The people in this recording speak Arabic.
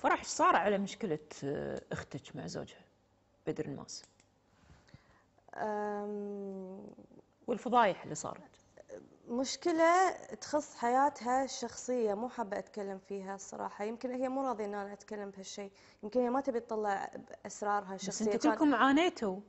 فراح صار على مشكلة آه، أختك مع زوجها بدر الماس والفضايح اللي صارت مشكلة تخص حياتها الشخصية مو حابة أتكلم فيها الصراحة يمكن هي مو راضية إن أنا أتكلم بهالشيء يمكن هي ما تبي تطلع أسرارها الشخصية بس أنتوا كلكم عانيتوا